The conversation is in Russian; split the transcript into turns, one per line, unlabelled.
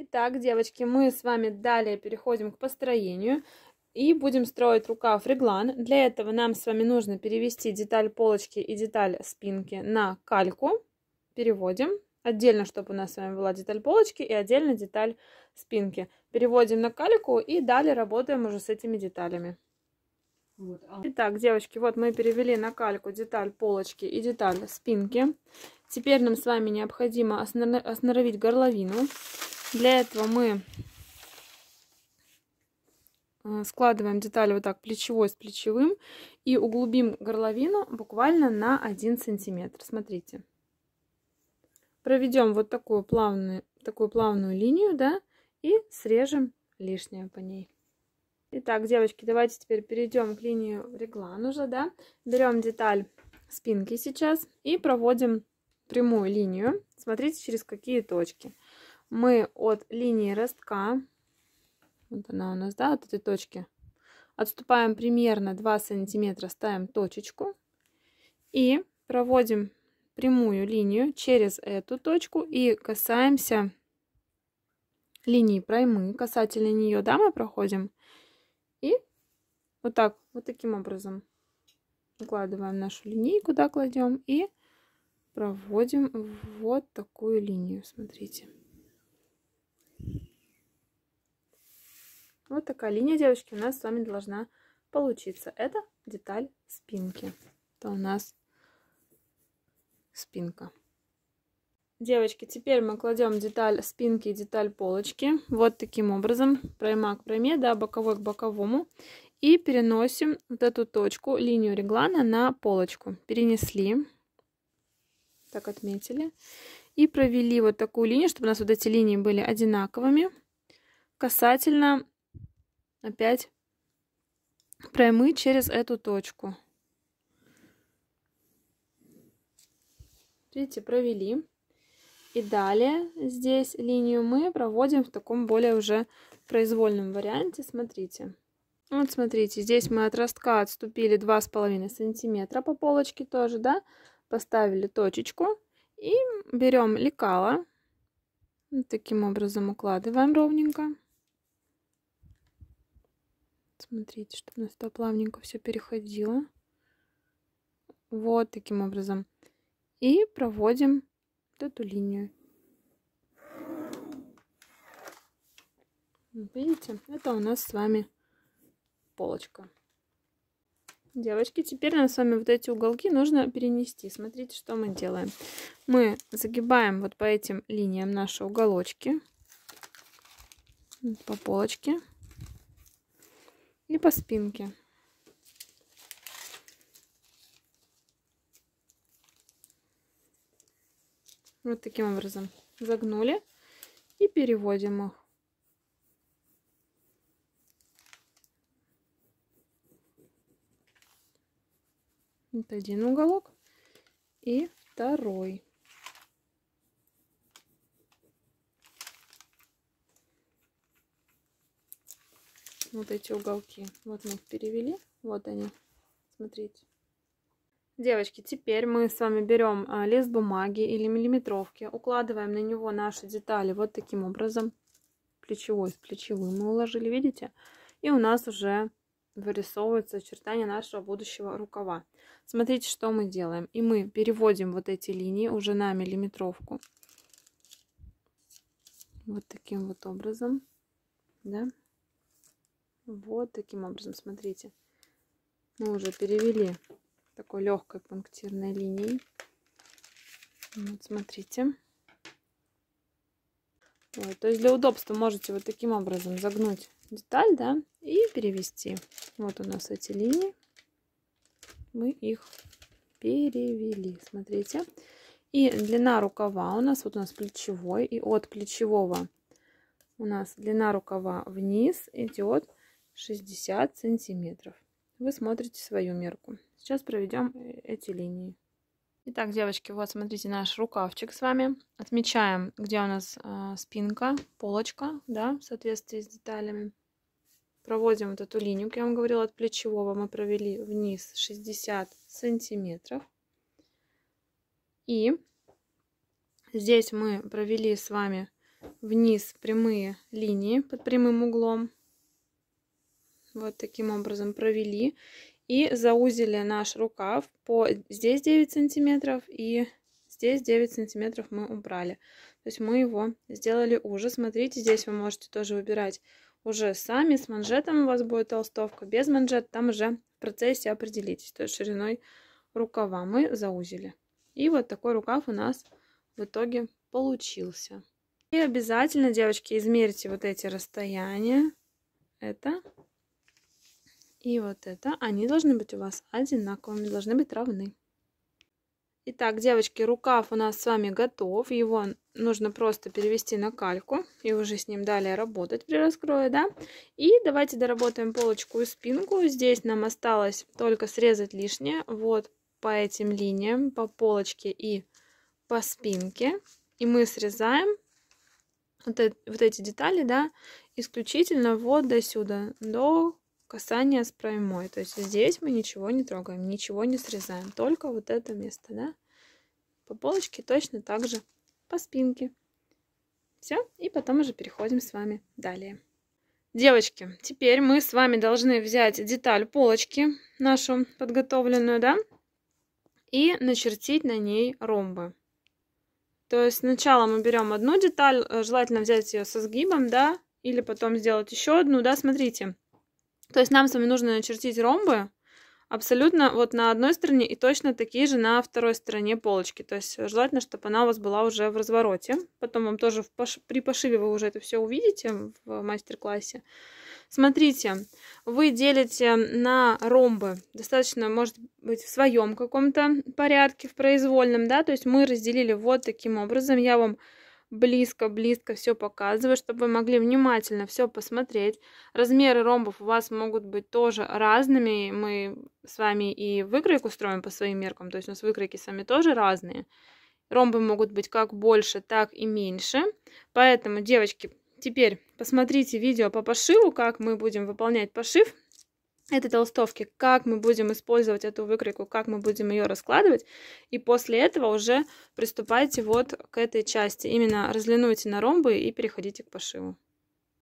Итак, девочки, мы с вами далее переходим к построению и будем строить рукав реглан. Для этого нам с вами нужно перевести деталь полочки и деталь спинки на кальку. Переводим. Отдельно, чтобы у нас с вами была деталь полочки и отдельно деталь спинки. Переводим на кальку и далее работаем уже с этими деталями. А Итак, девочки, вот мы перевели на кальку деталь полочки и деталь спинки. Теперь нам с вами необходимо остановить горловину. Для этого мы э, складываем детали вот так плечевой с плечевым и углубим горловину буквально на 1 сантиметр. Смотрите. Проведем вот такую плавную, такую плавную линию, да, и срежем лишнее по ней. Итак, девочки, давайте теперь перейдем к линии реглан уже, да. Берем деталь спинки сейчас и проводим прямую линию. Смотрите, через какие точки мы от линии ростка, вот она у нас, да, от этой точки, отступаем примерно 2 сантиметра, ставим точечку и проводим прямую линию через эту точку и касаемся линии проймы, касательно нее, да, мы проходим. И вот так, вот таким образом укладываем нашу линейку, да, кладем и проводим вот такую линию, смотрите. Вот такая линия, девочки, у нас с вами должна получиться. Это деталь спинки. Это у нас спинка. Девочки, теперь мы кладем деталь спинки и деталь полочки. Вот таким образом. Пройма к пройме, да, боковой к боковому. И переносим вот эту точку, линию реглана на полочку. Перенесли. Так отметили. И провели вот такую линию, чтобы у нас вот эти линии были одинаковыми. Касательно опять прямы через эту точку. Видите, провели. И далее здесь линию мы проводим в таком более уже произвольном варианте. Смотрите. Вот смотрите, здесь мы от ростка отступили 2,5 сантиметра по полочке тоже, да? Поставили точечку и берем лекало. таким образом укладываем ровненько смотрите, чтобы у нас туда плавненько все переходило. Вот таким образом. И проводим вот эту линию. Видите, это у нас с вами полочка. Девочки, теперь нам с вами вот эти уголки нужно перенести. Смотрите, что мы делаем. Мы загибаем вот по этим линиям наши уголочки. По полочке и по спинке. Вот таким образом загнули и переводим их. Вот один уголок и второй. вот эти уголки. Вот мы их перевели. Вот они. Смотрите. Девочки, теперь мы с вами берем а, лист бумаги или миллиметровки, укладываем на него наши детали вот таким образом. Плечевой с плечевым мы уложили, видите? И у нас уже вырисовывается очертания нашего будущего рукава. Смотрите, что мы делаем. И мы переводим вот эти линии уже на миллиметровку. Вот таким вот образом. Да? Вот таким образом, смотрите. Мы уже перевели такой легкой пунктирной линией. Вот, смотрите. Вот, то есть для удобства можете вот таким образом загнуть деталь, да, и перевести. Вот у нас эти линии. Мы их перевели, смотрите. И длина рукава у нас, вот у нас плечевой, и от плечевого у нас длина рукава вниз идет 60 сантиметров. Вы смотрите свою мерку. Сейчас проведем э, эти линии. Итак, девочки, вот смотрите наш рукавчик с вами. Отмечаем, где у нас э, спинка, полочка, да, в соответствии с деталями. Проводим вот эту линию, как я вам говорила, от плечевого мы провели вниз 60 сантиметров. И здесь мы провели с вами вниз прямые линии под прямым углом вот таким образом провели и заузили наш рукав по здесь 9 сантиметров и здесь 9 сантиметров мы убрали. То есть мы его сделали уже. Смотрите, здесь вы можете тоже выбирать уже сами. С манжетом у вас будет толстовка, без манжет, там уже в процессе определитесь. То есть шириной рукава мы заузили. И вот такой рукав у нас в итоге получился. И обязательно, девочки, измерьте вот эти расстояния. Это и вот это, они должны быть у вас одинаковыми, должны быть равны. Итак, девочки, рукав у нас с вами готов. Его нужно просто перевести на кальку и уже с ним далее работать при раскрое, да? И давайте доработаем полочку и спинку. Здесь нам осталось только срезать лишнее. Вот по этим линиям, по полочке и по спинке. И мы срезаем вот, это, вот эти детали, да, исключительно вот до сюда, до касание с прямой. То есть здесь мы ничего не трогаем, ничего не срезаем, только вот это место, да. По полочке точно так же, по спинке. Все, и потом уже переходим с вами далее. Девочки, теперь мы с вами должны взять деталь полочки, нашу подготовленную, да, и начертить на ней ромбы. То есть сначала мы берем одну деталь, э, желательно взять ее со сгибом, да, или потом сделать еще одну, да, смотрите. То есть нам с вами нужно начертить ромбы абсолютно вот на одной стороне и точно такие же на второй стороне полочки. То есть желательно, чтобы она у вас была уже в развороте. Потом вам тоже в пош... при пошиве вы уже это все увидите в мастер-классе. Смотрите, вы делите на ромбы, достаточно, может быть, в своем каком-то порядке, в произвольном, да, то есть мы разделили вот таким образом. Я вам близко-близко все показываю, чтобы вы могли внимательно все посмотреть. Размеры ромбов у вас могут быть тоже разными. Мы с вами и выкройку строим по своим меркам, то есть у нас выкройки сами тоже разные. Ромбы могут быть как больше, так и меньше. Поэтому, девочки, теперь посмотрите видео по пошиву, как мы будем выполнять пошив этой толстовки, как мы будем использовать эту выкройку, как мы будем ее раскладывать. И после этого уже приступайте вот к этой части. Именно разлинуйте на ромбы и переходите к пошиву.